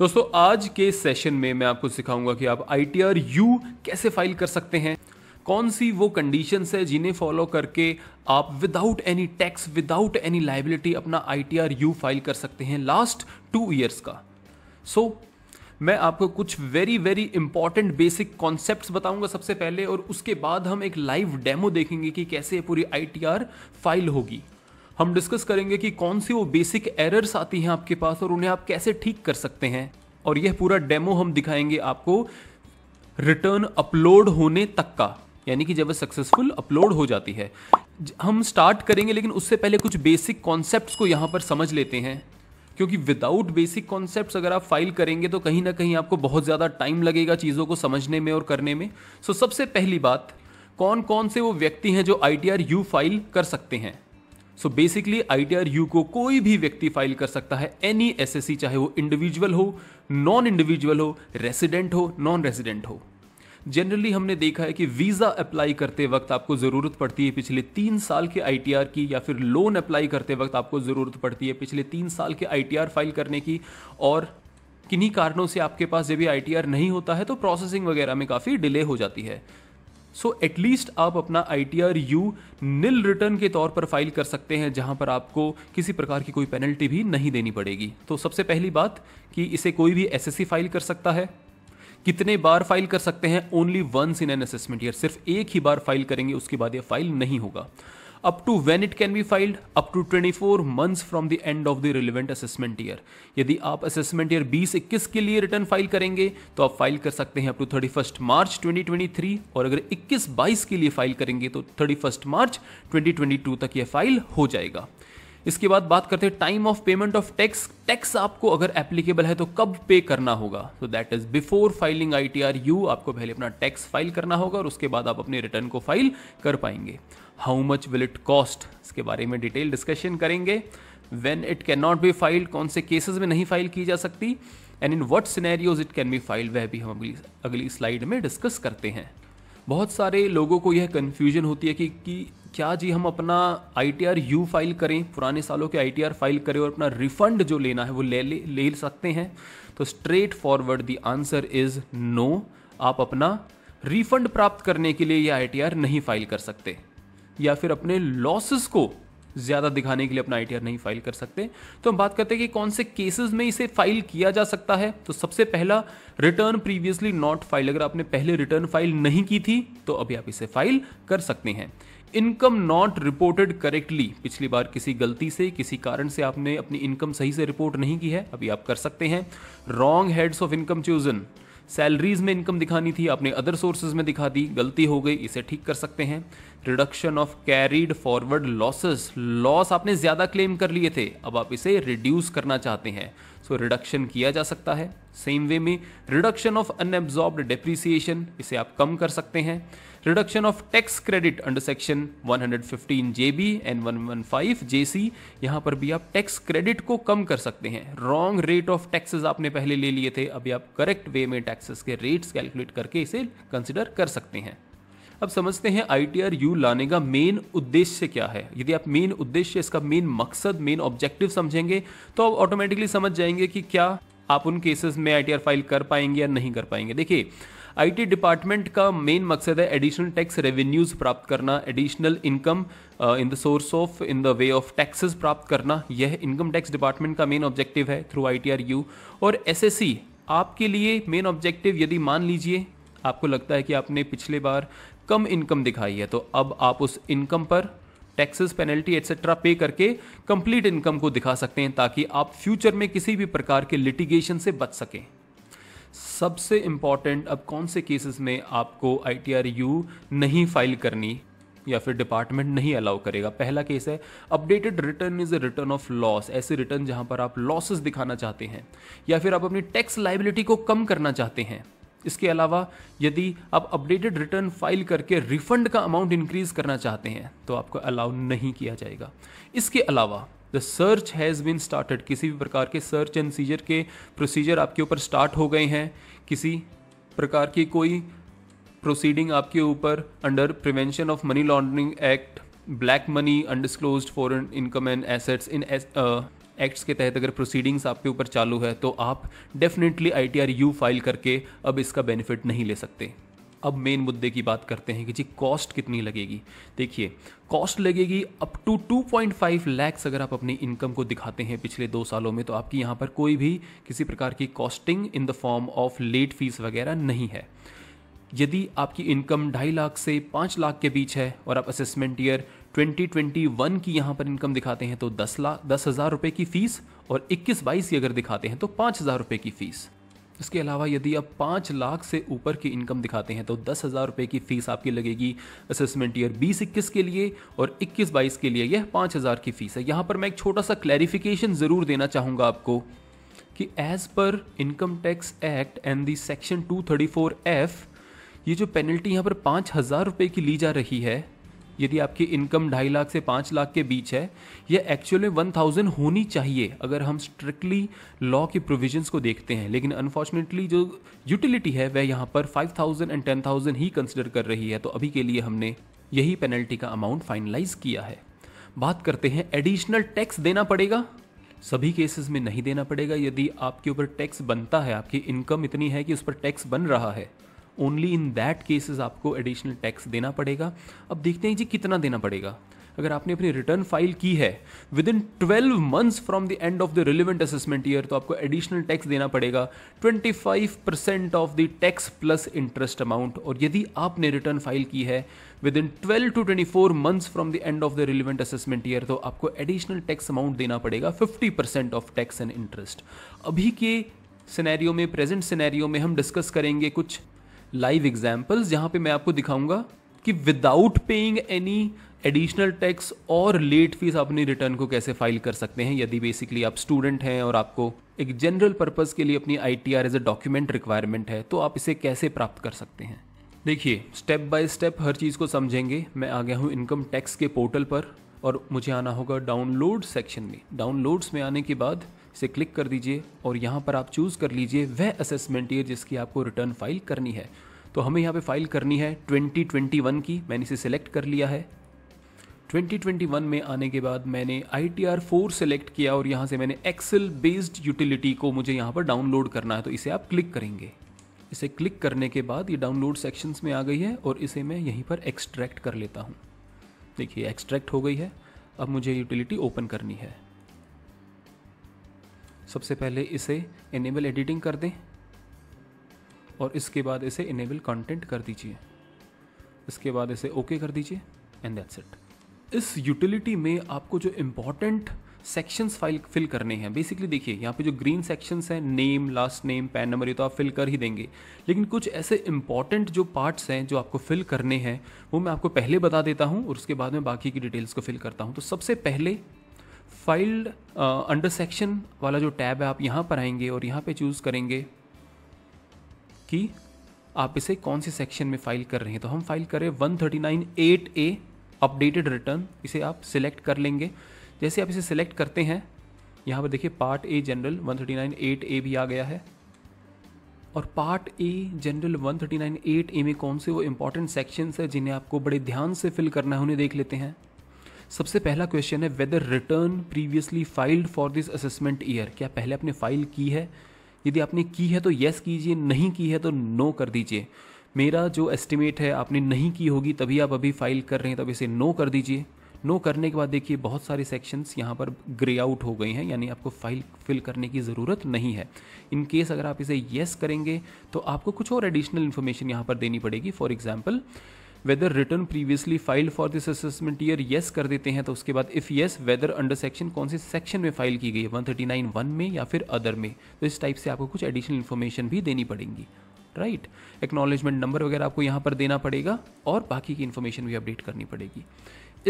दोस्तों आज के सेशन में मैं आपको सिखाऊंगा कि आप आई टी आर यू कैसे फाइल कर सकते हैं कौन सी वो कंडीशन है जिन्हें फॉलो करके आप without any tax without any liability अपना I T R U file कर सकते हैं लास्ट टू ईयर्स का सो so, मैं आपको कुछ very very important basic concept बताऊंगा सबसे पहले और उसके बाद हम एक लाइव डेमो देखेंगे कि कैसे पूरी आई टी आर फाइल होगी हम डिस्कस करेंगे कि कौन सी वो बेसिक एरर्स आती हैं आपके पास और उन्हें आप कैसे ठीक कर सकते हैं और यह पूरा डेमो हम दिखाएंगे आपको रिटर्न अपलोड होने तक का यानी कि जब वह सक्सेसफुल अपलोड हो जाती है हम स्टार्ट करेंगे लेकिन उससे पहले कुछ बेसिक कॉन्सेप्ट्स को यहाँ पर समझ लेते हैं क्योंकि विदाउट बेसिक कॉन्सेप्ट्स अगर आप फाइल करेंगे तो कहीं ना कहीं आपको बहुत ज़्यादा टाइम लगेगा चीज़ों को समझने में और करने में सो so, सबसे पहली बात कौन कौन से वो व्यक्ति हैं जो I T R U file कर सकते हैं सो बेसिकली आई को कोई भी व्यक्ति फाइल कर सकता है एनी एस चाहे वो इंडिविजुअल हो नॉन इंडिविजुअल हो रेसिडेंट हो नॉन रेसिडेंट हो जनरली हमने देखा है कि वीज़ा अप्लाई करते वक्त आपको ज़रूरत पड़ती है पिछले तीन साल के आई की या फिर लोन अप्लाई करते वक्त आपको ज़रूरत पड़ती है पिछले तीन साल के आई फाइल करने की और किन्हीं कारणों से आपके पास जब भी आई नहीं होता है तो प्रोसेसिंग वगैरह में काफ़ी डिले हो जाती है सो एटलीस्ट आप अपना I T R U nil return के तौर पर फाइल कर सकते हैं जहां पर आपको किसी प्रकार की कोई पेनल्टी भी नहीं देनी पड़ेगी तो सबसे पहली बात कि इसे कोई भी एस फाइल कर सकता है कितने बार फाइल कर सकते हैं only once in an assessment year सिर्फ एक ही बार फाइल करेंगे उसके बाद यह फाइल नहीं होगा to when it can be filed up to twenty four months from the end of the relevant assessment year यदि आप असेसमेंट ईयर बीस इक्कीस के लिए रिटर्न फाइल करेंगे तो आप फाइल कर सकते हैं up to thirty first March three और अगर इक्कीस बाईस के लिए फाइल करेंगे तो थर्टी फर्स्ट मार्च टू तक यह फाइल हो जाएगा इसके बाद बात करते हैं time of payment of tax tax आपको अगर एप्लीकेबल है तो कब पे करना होगा तो that is before filing I T R U आपको पहले अपना टैक्स फाइल करना होगा और उसके बाद आप अपने रिटर्न को फाइल कर पाएंगे how much will it cost इसके बारे में डिटेल डिस्कशन करेंगे when it can not be file कौन से केसेस में नहीं फाइल की जा सकती and in what scenarios it can be file वह भी हम अगली अगली स्लाइड में डिस्कस करते हैं बहुत सारे लोगों को यह कन्फ्यूजन होती है कि, कि क्या जी हम अपना I T R U file करें पुराने सालों के आई टी आर फाइल करें और अपना रिफंड जो लेना है वो ले ले, ले सकते हैं तो straight forward the answer is no आप अपना रिफंड प्राप्त करने के लिए यह आई टी आर नहीं फाइल कर सकते या फिर अपने लॉसेस को ज़्यादा दिखाने के लिए अपना आई नहीं फाइल कर सकते तो हम बात करते हैं कि कौन से केसेस में इसे फाइल किया जा सकता है तो सबसे पहला रिटर्न प्रीवियसली नॉट फाइल अगर आपने पहले रिटर्न फाइल नहीं की थी तो अभी आप इसे फाइल कर सकते हैं इनकम नॉट रिपोर्टेड करेक्टली पिछली बार किसी गलती से किसी कारण से आपने अपनी इनकम सही से रिपोर्ट नहीं की है अभी आप कर सकते हैं wrong heads of income chosen salaries में इनकम दिखानी थी आपने अदर सोर्सेज में दिखा दी गलती हो गई इसे ठीक कर सकते हैं reduction of carried forward losses loss आपने ज़्यादा क्लेम कर लिए थे अब आप इसे रिड्यूस करना चाहते हैं सो so, रिडक्शन किया जा सकता है सेम वे में रिडक्शन ऑफ अनएब्जॉर्ब डेप्रिसिएशन इसे आप कम कर सकते हैं reduction of tax credit under section 115 B and J JC यहां पर भी आप टैक्स क्रेडिट को कम कर सकते हैं रॉन्ग रेट ऑफ टैक्सेस आपने पहले ले लिए थे अभी आप करेक्ट वे में टैक्सेस के रेट्स कैलकुलेट करके इसे कंसिडर कर सकते हैं अब समझते हैं आई टी आर यू लाने का मेन उद्देश्य क्या है यदि आप मेन उद्देश्य इसका मेन मकसद मेन ऑब्जेक्टिव समझेंगे तो आप ऑटोमेटिकली समझ जाएंगे कि क्या आप उन केसेस में आई फाइल कर पाएंगे या नहीं कर पाएंगे देखिए आईटी डिपार्टमेंट का मेन मकसद है एडिशनल टैक्स रेवेन्यूज प्राप्त करना additional income in the source of in the way of taxes प्राप्त करना यह इनकम टैक्स डिपार्टमेंट का मेन ऑब्जेक्टिव है थ्रू आई और एस आपके लिए मेन ऑब्जेक्टिव यदि मान लीजिए आपको लगता है कि आपने पिछले बार कम इनकम दिखाई है तो अब आप उस इनकम पर टैक्सेस पेनल्टी एक्सेट्रा पे करके कंप्लीट इनकम को दिखा सकते हैं ताकि आप फ्यूचर में किसी भी प्रकार के लिटिगेशन से बच सकें सबसे इम्पॉर्टेंट अब कौन से केसेस में आपको आई यू नहीं फाइल करनी या फिर डिपार्टमेंट नहीं अलाउ करेगा पहला केस है updated return is a return of loss ऐसे रिटर्न जहां पर आप लॉसेस दिखाना चाहते हैं या फिर आप अपनी टैक्स लाइबिलिटी को कम करना चाहते हैं इसके अलावा यदि आप अपडेटेड रिटर्न फाइल करके रिफंड का अमाउंट इंक्रीज करना चाहते हैं तो आपको अलाउ नहीं किया जाएगा इसके अलावा the search has been started किसी भी प्रकार के सर्च एंड सीजर के प्रोसीजर आपके ऊपर स्टार्ट हो गए हैं किसी प्रकार की कोई प्रोसीडिंग आपके ऊपर under prevention of money laundering act black money undisclosed foreign income and assets in acts के तहत अगर प्रोसीडिंग्स आपके ऊपर चालू है तो आप definitely I T R U file करके अब इसका बेनिफिट नहीं ले सकते अब मेन मुद्दे की बात करते हैं कि जी कॉस्ट कितनी लगेगी देखिए कॉस्ट लगेगी अप टू 2.5 लैक्स अगर आप अपनी इनकम को दिखाते हैं पिछले दो सालों में तो आपकी यहाँ पर कोई भी किसी प्रकार की costing in the form of late fees वगैरह नहीं है यदि आपकी इनकम ढाई लाख से पाँच लाख के बीच है और आप असेसमेंट ईयर 2021 की यहाँ पर इनकम दिखाते हैं तो दस लाख दस हज़ार रुपये की फ़ीस और इक्कीस बाईस की अगर दिखाते हैं तो पाँच हज़ार रुपये की फ़ीस इसके अलावा यदि आप पाँच लाख से ऊपर की इनकम दिखाते हैं तो दस हज़ार रुपये की फ़ीस आपकी लगेगी असेसमेंट ईयर बीस इक्कीस के लिए और इक्कीस बाईस के लिए यह पाँच हज़ार की फ़ीस है यहाँ पर मैं एक छोटा सा क्लैरिफिकेशन ज़रूर देना चाहूँगा आपको कि as per income tax act and the section two thirty four F ये जो पेनल्टी यहाँ पर पाँच हज़ार रुपये की ली जा रही है यदि आपकी इनकम ढाई लाख से पाँच लाख के बीच है यह एक्चुअल में वन थाउजेंड होनी चाहिए अगर हम स्ट्रिक्टली लॉ के प्रोविजंस को देखते हैं लेकिन अनफॉर्चुनेटली जो यूटिलिटी है वह यहाँ पर five thousand and ten thousand ही कंसिडर कर रही है तो अभी के लिए हमने यही पेनल्टी का अमाउंट फाइनलाइज किया है बात करते हैं एडिशनल टैक्स देना पड़ेगा सभी केसेस में नहीं देना पड़ेगा यदि आपके ऊपर टैक्स बनता है आपकी इनकम इतनी है कि उस पर टैक्स बन रहा है ओनली इन दैट केसेस आपको एडिशनल टैक्स देना पड़ेगा अब देखते हैं जी कितना देना पड़ेगा अगर आपने अपनी रिटर्न फाइल की है within twelve months from the end of the relevant assessment year तो आपको एडिशनल टैक्स देना पड़ेगा twenty five percent of the tax plus interest amount और यदि आपने रिटर्न फाइल की है within twelve to twenty four months from the end of the relevant assessment year तो आपको एडिशनल टैक्स अमाउंट देना पड़ेगा fifty percent of tax and interest अभी के सिनेरियो में प्रेजेंट सिनेरियो में हम डिस्कस करेंगे कुछ लाइव एग्जाम्पल्स जहाँ पे मैं आपको दिखाऊंगा कि without paying any additional tax और लेट फीस अपनी रिटर्न को कैसे फाइल कर सकते हैं यदि बेसिकली आप स्टूडेंट हैं और आपको एक जनरल पर्पज़ के लिए अपनी I T R as a document requirement है तो आप इसे कैसे प्राप्त कर सकते हैं देखिए स्टेप बाय स्टेप हर चीज़ को समझेंगे मैं आ गया हूँ इनकम टैक्स के पोर्टल पर और मुझे आना होगा डाउनलोड सेक्शन में डाउनलोड्स में आने के बाद से क्लिक कर दीजिए और यहाँ पर आप चूज़ कर लीजिए वह असेसमेंट ईयर जिसकी आपको रिटर्न फाइल करनी है तो हमें यहाँ पे फाइल करनी है 2021 की मैंने इसे सिलेक्ट कर लिया है 2021 में आने के बाद मैंने I T R four select किया और यहाँ से मैंने एक्सेल बेस्ड यूटिलिटी को मुझे यहाँ पर डाउनलोड करना है तो इसे आप क्लिक करेंगे इसे क्लिक करने के बाद ये डाउनलोड सेक्शंस में आ गई है और इसे मैं यहीं पर एक्सट्रैक्ट कर लेता हूँ देखिए एक्सट्रैक्ट हो गई है अब मुझे यूटिलिटी ओपन करनी है सबसे पहले इसे इनेबल एडिटिंग कर दें और इसके बाद इसे इनेबल कंटेंट कर दीजिए इसके बाद इसे ओके okay कर दीजिए एंड दैट्स इट इस यूटिलिटी में आपको जो इम्पोर्टेंट सेक्शंस फाइल फिल करने हैं बेसिकली देखिए यहाँ पे जो ग्रीन सेक्शंस हैं name last name PAN number ये तो आप फिल कर ही देंगे लेकिन कुछ ऐसे इंपॉर्टेंट जो पार्ट्स हैं जो आपको फिल करने हैं वो मैं आपको पहले बता देता हूँ और उसके बाद में बाकी की डिटेल्स को फिल करता हूँ तो सबसे पहले फाइल्ड अंडर सेक्शन वाला जो टैब है आप यहाँ पर आएंगे और यहाँ पे चूज़ करेंगे कि आप इसे कौन से सेक्शन में फाइल कर रहे हैं तो हम फाइल करें one thirty nine eight A updated return इसे आप सिलेक्ट कर लेंगे जैसे आप इसे सिलेक्ट करते हैं यहाँ पर देखिए part A general one thirty nine eight A भी आ गया है और part A general nine eight A में कौन से वो इंपॉर्टेंट सेक्शंस हैं जिन्हें आपको बड़े ध्यान से फिल करना है उन्हें देख लेते हैं सबसे पहला क्वेश्चन है whether return previously filed for this assessment year क्या पहले आपने फाइल की है यदि आपने की है तो येस कीजिए नहीं की है तो नो कर दीजिए मेरा जो एस्टिमेट है आपने नहीं की होगी तभी आप अभी फाइल कर रहे हैं तब इसे नो कर दीजिए नो करने के बाद देखिए बहुत सारे सेक्शंस यहाँ पर ग्रे आउट हो गए हैं यानी आपको फाइल फिल करने की ज़रूरत नहीं है इन केस अगर आप इसे येस करेंगे तो आपको कुछ और एडिशनल इन्फॉर्मेशन यहाँ पर देनी पड़ेगी for example whether return previously file for this assessment year yes कर देते हैं तो उसके बाद if yes whether under section कौन से सेक्शन में फाइल की गई है वन थर्टी नाइन वन में या फिर अदर में तो इस टाइप से आपको कुछ एडिशनल इन्फॉर्मेशन भी देनी पड़ेगी राइट एक्नॉलेजमेंट नंबर वगैरह आपको यहाँ पर देना पड़ेगा और बाकी की इन्फॉर्मेशन भी अपडेट करनी पड़ेगी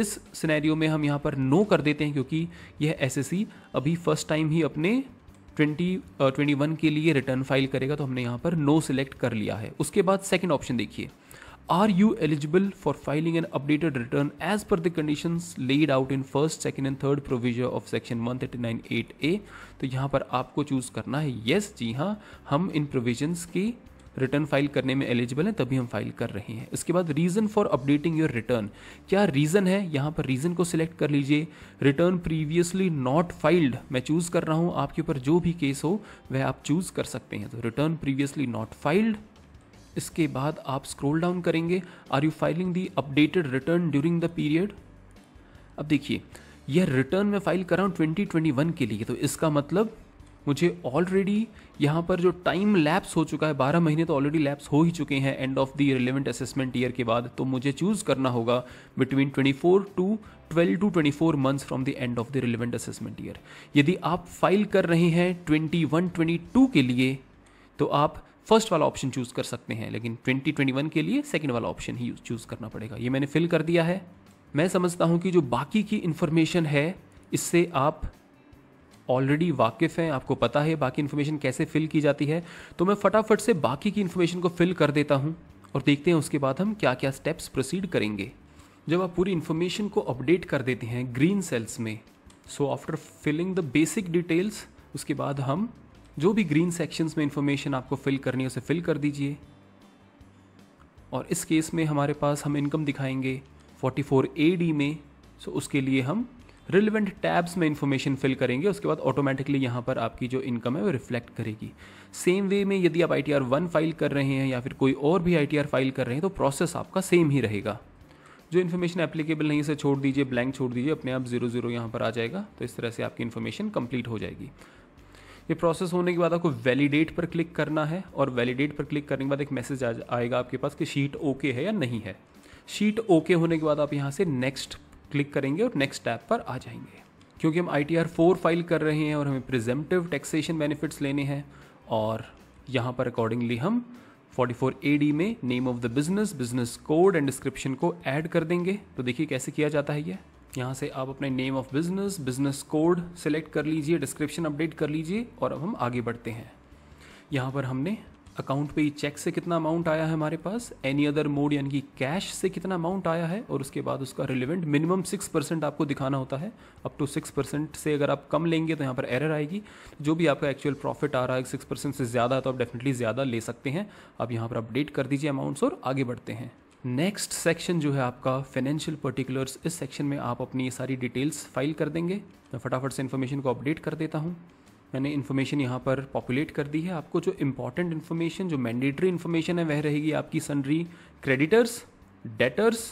इस सिनेरियो में हम यहाँ पर नो कर देते हैं क्योंकि यह एस अभी फर्स्ट टाइम ही अपने ट्वेंटी ट्वेंटी वन के लिए रिटर्न फाइल करेगा तो हमने यहाँ पर नो सिलेक्ट कर लिया है उसके बाद सेकेंड ऑप्शन देखिए Are you eligible for filing an updated return laid out in first second and third provision of section one thirty nine eight A तो यहाँ पर आपको चूज़ करना है येस yes, जी हाँ हम इन प्रोविजन की रिटर्न फाइल करने में एलिजिबल है तभी हम फाइल कर रहे हैं इसके बाद reason for updating your return क्या रीज़न है यहाँ पर रीज़न को सिलेक्ट कर लीजिए रिटर्न प्रीवियसली नॉट फाइल्ड मैं चूज़ कर रहा हूँ आपके ऊपर जो भी केस हो वह आप चूज़ कर सकते हैं तो रिटर्न प्रीवियसली नॉट फाइल्ड इसके बाद आप स्क्रॉल डाउन करेंगे are you filing the updated return during the period अब देखिए यह रिटर्न मैं फाइल कर रहा हूँ ट्वेंटी ट्वेंटी वन के लिए तो इसका मतलब मुझे ऑलरेडी यहाँ पर जो टाइम लैप्स हो चुका है बारह महीने तो ऑलरेडी लैप्स हो ही चुके हैं end of the relevant assessment year के बाद तो मुझे चूज़ करना होगा between 24 to 12 to 24 months from the end of the relevant assessment year यदि आप फाइल कर रहे हैं 21 22 के लिए तो आप फर्स्ट वाला ऑप्शन चूज़ कर सकते हैं लेकिन 2021 के लिए सेकेंड वाला ऑप्शन ही चूज़ करना पड़ेगा ये मैंने फिल कर दिया है मैं समझता हूँ कि जो बाकी की इन्फॉर्मेशन है इससे आप ऑलरेडी वाकिफ़ हैं आपको पता है बाकी इन्फॉर्मेशन कैसे फिल की जाती है तो मैं फटाफट से बाकी की इन्फॉर्मेशन को फिल कर देता हूँ और देखते हैं उसके बाद हम क्या क्या स्टेप्स प्रोसीड करेंगे जब आप पूरी इन्फॉर्मेशन को अपडेट कर देते हैं ग्रीन सेल्स में so after filling the basic details उसके बाद हम जो भी ग्रीन सेक्शंस में इंफॉर्मेशन आपको फिल करनी है उसे फिल कर दीजिए और इस केस में हमारे पास हम इनकम दिखाएंगे 44 ए में सो उसके लिए हम रिलेवेंट टैब्स में इंफॉर्मेशन फिल करेंगे उसके बाद ऑटोमेटिकली यहाँ पर आपकी जो इनकम है वो रिफ्लेक्ट करेगी सेम वे में यदि आप I T R one file कर रहे हैं या फिर कोई और भी आई टी आर फाइल कर रहे हैं तो प्रोसेस आपका सेम ही रहेगा जो इन्फॉर्मेशन एप्लीकेबल नहीं इसे छोड़ दीजिए ब्लैंक छोड़ दीजिए अपने आप जीरो जीरो यहाँ पर आ जाएगा तो इस तरह से आपकी इन्फॉर्मेशन कंप्लीट हो जाएगी ये प्रोसेस होने के बाद आपको वैलिडेट पर क्लिक करना है और वैलिडेट पर क्लिक करने के बाद एक मैसेज आएगा आपके पास कि शीट ओके है या नहीं है शीट ओके होने के बाद आप यहाँ से नेक्स्ट क्लिक करेंगे और नेक्स्ट टैब पर आ जाएंगे क्योंकि हम I T R four file कर रहे हैं और हमें प्रिजेंटिव टैक्सेशन बेनिफिट्स लेने हैं और यहाँ पर अकॉर्डिंगली हम 44 AD में name of the business business code and description को ऐड कर देंगे तो देखिए कैसे किया जाता है ये यहाँ से आप अपने name of business business code select कर लीजिए डिस्क्रिप्शन अपडेट कर लीजिए और अब हम आगे बढ़ते हैं यहाँ पर हमने अकाउंट पे चेक से कितना अमाउंट आया है हमारे पास एनी अदर मोड यानी कि कैश से कितना अमाउंट आया है और उसके बाद उसका रिलेवेंट मिनिमम सिक्स परसेंट आपको दिखाना होता है अप टू सिक्स परसेंट से अगर आप कम लेंगे तो यहाँ पर एरर आएगी जो भी आपका एक्चुअल प्रॉफिट आ रहा है सिक्स परसेंट से ज़्यादा तो आप डेफिनेटली ज़्यादा ले सकते हैं आप यहाँ पर अपडेट कर दीजिए अमाउंट्स और आगे बढ़ते हैं नेक्स्ट सेक्शन जो है आपका फाइनेंशियल पर्टिकुलर्स इस सेक्शन में आप अपनी ये सारी डिटेल्स फाइल कर देंगे मैं फटाफट से इन्फॉर्मेशन को अपडेट कर देता हूँ मैंने इन्फॉर्मेशन यहाँ पर पॉपुलेट कर दी है आपको जो इंपॉर्टेंट इन्फॉर्मेशन जो मैंडेटरी इन्फॉर्मेशन है वह रहेगी आपकी sundry creditors debtors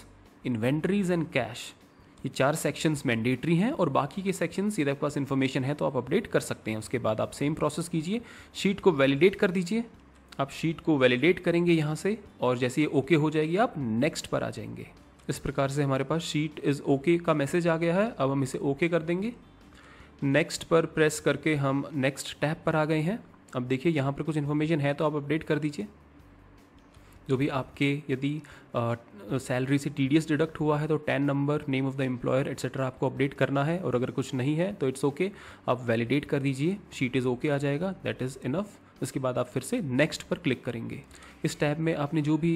inventories and cash ये चार सेक्शंस मैंडेटरी हैं और बाकी के सेक्शंस यदि आपके पास इन्फॉर्मेशन है तो आप अपडेट कर सकते हैं उसके बाद आप सेम प्रोसेस कीजिए शीट को वैलिडेट कर दीजिए आप शीट को वैलिडेट करेंगे यहाँ से और जैसे ये ओके हो जाएगी आप नेक्स्ट पर आ जाएंगे इस प्रकार से हमारे पास शीट इज़ ओके का मैसेज आ गया है अब हम इसे ओके कर देंगे नेक्स्ट पर प्रेस करके हम नेक्स्ट टैब पर आ गए हैं अब देखिए यहाँ पर कुछ इन्फॉर्मेशन है तो आप अपडेट कर दीजिए जो भी आपके यदि सैलरी से टी डिडक्ट हुआ है तो TAN number name of the employer etcetera आपको अपडेट करना है और अगर कुछ नहीं है तो इट्स ओके okay, आप वैलिडेट कर दीजिए शीट इज़ ओके आ जाएगा दैट इज़ इनफ़ उसके बाद आप फिर से नेक्स्ट पर क्लिक करेंगे इस टैब में आपने जो भी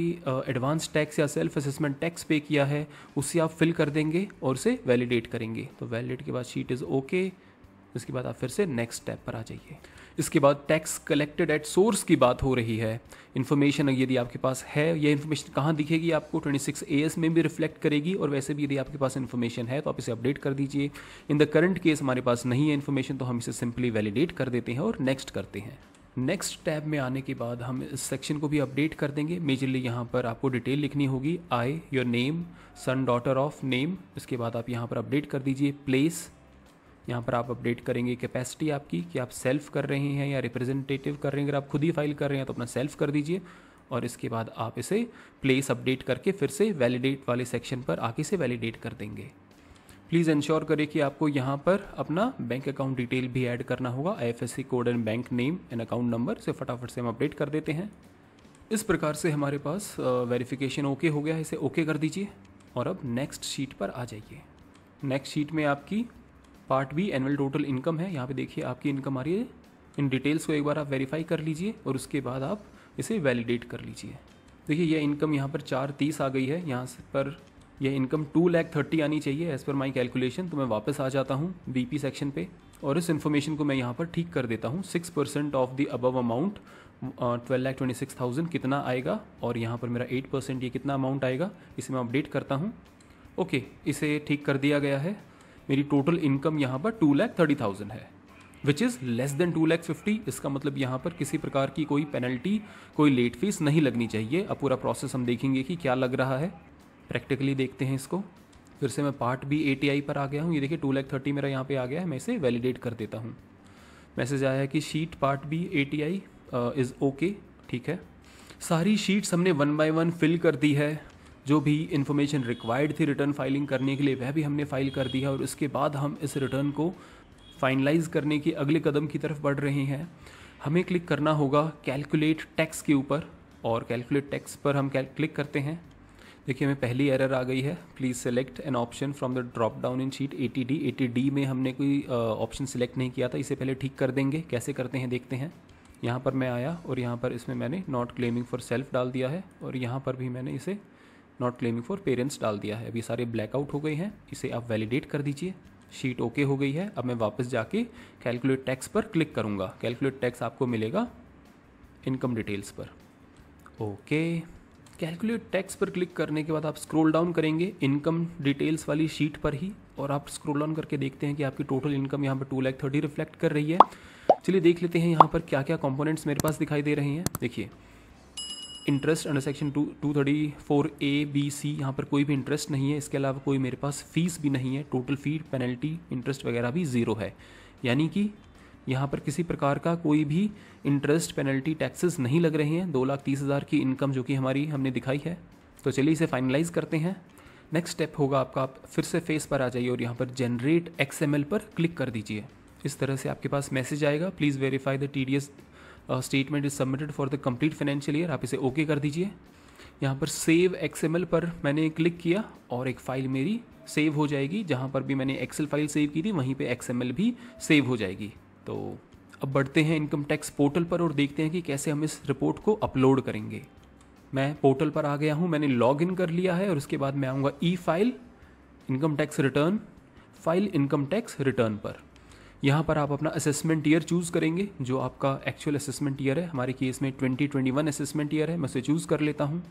एडवांस टैक्स या सेल्फ असेसमेंट टैक्स पे किया है उसे आप फिल कर देंगे और उसे वैलिडेट करेंगे तो वैलिडेट के बाद शीट इज़ ओके इसके बाद आप फिर से नेक्स्ट टैब पर आ जाइए इसके बाद टैक्स कलेक्टेड एट सोर्स की बात हो रही है इन्फॉर्मेशन यदि आपके पास है यह इन्फॉर्मेशन कहाँ दिखेगी आपको 26 एएस में भी रिफ्लेक्ट करेगी और वैसे भी यदि आपके पास इन्फॉर्मेशन है तो आप इसे अपडेट कर दीजिए इन द करंट केस हमारे पास नहीं है इन्फॉर्मेशन तो हम इसे सिंपली वैलिडेट कर देते हैं और नेक्स्ट करते हैं नेक्स्ट टैब में आने के बाद हम इस सेक्शन को भी अपडेट कर देंगे मेजरली यहाँ पर आपको डिटेल लिखनी होगी I your name son daughter of name इसके बाद आप यहाँ पर अपडेट कर दीजिए प्लेस यहाँ पर आप अपडेट करेंगे कैपेसिटी आपकी कि आप सेल्फ कर रहे हैं या रिप्रेजेंटेटिव कर रहे हैं अगर आप खुद ही फाइल कर रहे हैं तो अपना सेल्फ कर दीजिए और इसके बाद आप इसे प्लेस अपडेट करके फिर से वैलिडेट वाले सेक्शन पर आके से वैलिडेट कर देंगे प्लीज़ इंश्योर करें कि आपको यहाँ पर अपना बैंक अकाउंट डिटेल भी ऐड करना होगा I code and bank name and account number से फटाफट से हम अपडेट कर देते हैं इस प्रकार से हमारे पास वेरिफिकेशन ओके हो गया है इसे ओके कर दीजिए और अब नेक्स्ट शीट पर आ जाइए नेक्स्ट शीट में आपकी part B annual total income है यहाँ पे देखिए आपकी इनकम आ रही है इन डिटेल्स को एक बार आप वेरीफाई कर लीजिए और उसके बाद आप इसे वैलिडेट कर लीजिए देखिए यह इनकम यहाँ पर चार तीस आ गई है यहाँ पर यह इनकम टू लैख थर्टी आनी चाहिए एज़ पर माई कैलकुलेशन तो मैं वापस आ जाता हूँ पी सेक्शन पे और इस इन्फॉर्मेशन को मैं यहाँ पर ठीक कर देता हूँ six percent of the above amount twelve lakh twenty six thousand कितना आएगा और यहाँ पर मेरा एट परसेंट ये कितना अमाउंट आएगा इसे मैं अपडेट करता हूँ ओके इसे ठीक कर दिया गया है मेरी टोटल इनकम यहाँ पर टू लैख थर्टी थाउजेंड है which is less than two lakh fifty इसका मतलब यहाँ पर किसी प्रकार की कोई पेनल्टी कोई लेट फीस नहीं लगनी चाहिए अब पूरा प्रोसेस हम देखेंगे कि क्या लग रहा है प्रैक्टिकली देखते हैं इसको फिर से मैं पार्ट बी ए पर आ गया हूँ ये देखिए टू लैख थर्टी मेरा यहाँ पे आ गया है मैं इसे वैलिडेट कर देता हूँ मैसेज आया है कि sheet part B A T I is okay ठीक है सारी शीट्स हमने वन बाय वन फिल कर दी है जो भी इन्फॉर्मेशन रिक्वायर्ड थी रिटर्न फाइलिंग करने के लिए वह भी हमने फाइल कर दी है और उसके बाद हम इस रिटर्न को फाइनलाइज करने के अगले कदम की तरफ बढ़ रहे हैं हमें क्लिक करना होगा कैलकुलेट टैक्स के ऊपर और कैलकुलेट टैक्स पर हम क्लिक करते हैं देखिए हमें पहली एरर आ गई है please select an option from the drop down in sheet 80D 80D में हमने कोई ऑप्शन सेलेक्ट नहीं किया था इसे पहले ठीक कर देंगे कैसे करते हैं देखते हैं यहाँ पर मैं आया और यहाँ पर इसमें मैंने नॉट क्लेमिंग फॉर सेल्फ डाल दिया है और यहाँ पर भी मैंने इसे नॉट क्लेमिंग फॉर पेरेंट्स डाल दिया है अभी सारे ब्लैकआउट हो गए हैं इसे आप वैलिडेट कर दीजिए शीट ओके हो गई है अब मैं वापस जाके कैलकुलेट टैक्स पर क्लिक करूँगा कैलकुलेट टैक्स आपको मिलेगा इनकम डिटेल्स पर ओके okay. कैलकुलेट टैक्स पर क्लिक करने के बाद आप स्क्रॉल डाउन करेंगे इनकम डिटेल्स वाली शीट पर ही और आप स्क्रॉल डाउन करके देखते हैं कि आपकी टोटल इनकम यहाँ पर टू लैख थर्टी रिफ्लेक्ट कर रही है चलिए देख लेते हैं यहाँ पर क्या क्या कंपोनेंट्स मेरे पास दिखाई दे रहे हैं देखिए interest under section two two thirty four A B C यहाँ पर कोई भी इंटरेस्ट नहीं है इसके अलावा कोई मेरे पास फीस भी नहीं है टोटल फी पेनल्टी इंटरेस्ट वगैरह भी ज़ीरो है यानी कि यहाँ पर किसी प्रकार का कोई भी इंटरेस्ट पेनल्टी टैक्सेस नहीं लग रहे हैं दो लाख तीस हज़ार की इनकम जो कि हमारी हमने दिखाई है तो चलिए इसे फाइनलाइज़ करते हैं नेक्स्ट स्टेप होगा आपका आप फिर से फेस पर आ जाइए और यहाँ पर जनरेट एक्स पर क्लिक कर दीजिए इस तरह से आपके पास मैसेज आएगा please verify the T D S statement is submitted for the complete financial year आप इसे ओके okay कर दीजिए यहाँ पर सेव एक्स पर मैंने क्लिक किया और एक फ़ाइल मेरी सेव हो जाएगी जहाँ पर भी मैंने एक्सेल फाइल सेव की थी वहीं पे एक्सएमएल भी सेव हो जाएगी तो अब बढ़ते हैं इनकम टैक्स पोर्टल पर और देखते हैं कि कैसे हम इस रिपोर्ट को अपलोड करेंगे मैं पोर्टल पर आ गया हूँ मैंने लॉग इन कर लिया है और उसके बाद मैं आऊँगा E file income tax return file income tax return पर यहाँ पर आप अपना असेसमेंट ईयर चूज़ करेंगे जो आपका एक्चुअल असेसमेंट ईयर है हमारे केस में 2021 असेसमेंट ईयर है मैं उसे चूज़ कर लेता हूँ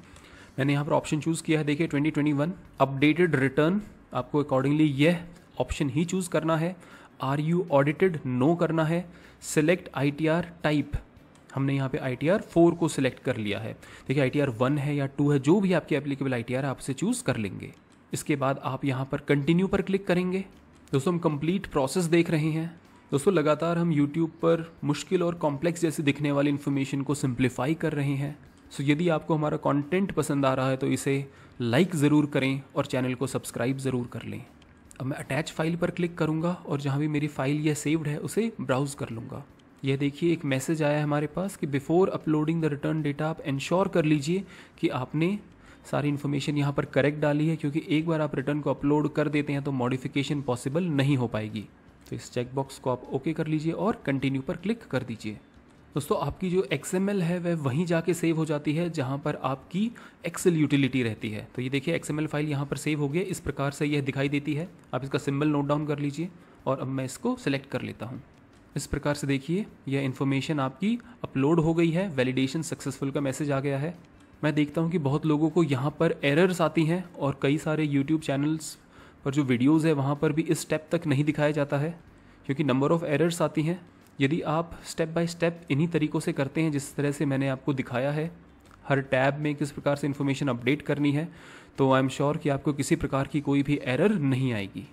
मैंने यहाँ पर ऑप्शन चूज़ किया है देखिए 2021 अपडेटेड रिटर्न आपको अकॉर्डिंगली यह ऑप्शन ही चूज़ करना है आर यू ऑडिटेड नो करना है select I T R type हमने यहाँ पे आई टी आर फोर को सिलेक्ट कर लिया है देखिए आई टी आर वन है या टू है जो भी आपकी एप्लीकेबल आई टी आर आपसे चूज़ कर लेंगे इसके बाद आप यहाँ पर कंटिन्यू पर क्लिक करेंगे दोस्तों हम कंप्लीट प्रोसेस देख रहे हैं दोस्तों लगातार हम यूट्यूब पर मुश्किल और कॉम्प्लेक्स जैसे दिखने वाली इन्फॉर्मेशन को सिंप्लीफाई कर रहे हैं सो यदि आपको हमारा कॉन्टेंट पसंद आ रहा है तो इसे लाइक ज़रूर करें और चैनल को सब्सक्राइब ज़रूर कर लें अब मैं अटैच फाइल पर क्लिक करूँगा और जहाँ भी मेरी फाइल यह सेव्ड है उसे ब्राउज़ कर लूँगा यह देखिए एक मैसेज आया है हमारे पास कि before uploading the return data आप इंश्योर कर लीजिए कि आपने सारी इन्फॉर्मेशन यहाँ पर करेक्ट डाली है क्योंकि एक बार आप रिटर्न को अपलोड कर देते हैं तो मॉडिफिकेशन पॉसिबल नहीं हो पाएगी तो इस चेकबॉक्स को आप ओके कर लीजिए और कंटिन्यू पर क्लिक कर दीजिए दोस्तों आपकी जो एक्स है वह वहीं जाके सेव हो जाती है जहाँ पर आपकी एक्सेल यूटिलिटी रहती है तो ये देखिए एक्स फाइल यहाँ पर सेव हो गई इस प्रकार से यह दिखाई देती है आप इसका सिंबल नोट डाउन कर लीजिए और अब मैं इसको सेलेक्ट कर लेता हूँ इस प्रकार से देखिए यह इन्फॉर्मेशन आपकी अपलोड हो गई है वैलिडेशन सक्सेसफुल का मैसेज आ गया है मैं देखता हूँ कि बहुत लोगों को यहाँ पर एरर्स आती हैं और कई सारे यूट्यूब चैनल्स पर जो वीडियोज़ है वहाँ पर भी इस स्टेप तक नहीं दिखाया जाता है क्योंकि नंबर ऑफ़ एरर्स आती हैं यदि आप स्टेप बाय स्टेप इन्हीं तरीक़ों से करते हैं जिस तरह से मैंने आपको दिखाया है हर टैब में किस प्रकार से इन्फॉर्मेशन अपडेट करनी है तो आई एम श्योर कि आपको किसी प्रकार की कोई भी एरर नहीं आएगी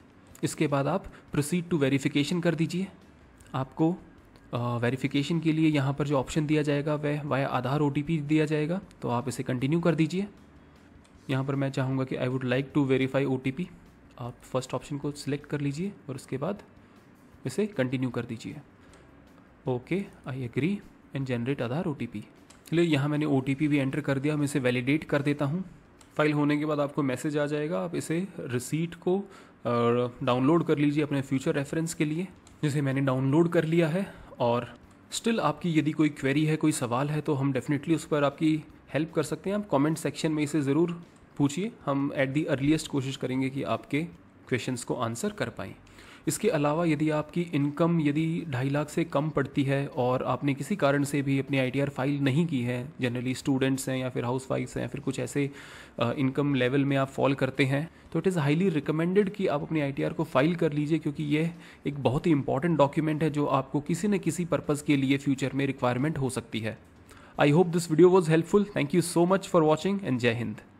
इसके बाद आप प्रोसीड टू वेरिफिकेशन कर दीजिए आपको वेरिफिकेशन uh, के लिए यहाँ पर जो ऑप्शन दिया जाएगा वह वाया आधार ओ दिया जाएगा तो आप इसे कंटिन्यू कर दीजिए यहाँ पर मैं चाहूँगा कि I would like to verify oh आप फर्स्ट ऑप्शन को सिलेक्ट कर लीजिए और उसके बाद इसे कंटिन्यू कर दीजिए okay I agree and generate Aadhaar O चलिए यहाँ मैंने ओ भी एंटर कर दिया मैं इसे वैलिडेट कर देता हूँ फाइल होने के बाद आपको मैसेज आ जाएगा आप इसे रिसीट को डाउनलोड कर लीजिए अपने फ्यूचर रेफरेंस के लिए जिसे मैंने डाउनलोड कर लिया है और स्टिल आपकी यदि कोई क्वेरी है कोई सवाल है तो हम डेफिनेटली उस पर आपकी हेल्प कर सकते हैं आप कमेंट सेक्शन में इसे ज़रूर पूछिए हम एट दी अर्लीस्ट कोशिश करेंगे कि आपके क्वेश्चंस को आंसर कर पाएँ इसके अलावा यदि आपकी इनकम यदि ढाई लाख से कम पड़ती है और आपने किसी कारण से भी अपनी आई फाइल नहीं की है जनरली स्टूडेंट्स हैं या फिर हाउस वाइफ्स हैं या फिर कुछ ऐसे इनकम लेवल में आप फॉल करते हैं तो इट इज़ हाईली रिकमेंडेड कि आप अपनी आई को फाइल कर लीजिए क्योंकि ये एक बहुत ही इंपॉर्टेंट डॉक्यूमेंट है जो आपको किसी न किसी पर्पज़ के लिए फ्यूचर में रिक्वायरमेंट हो सकती है I hope this video was helpful thank you so much for watching and जय हिंद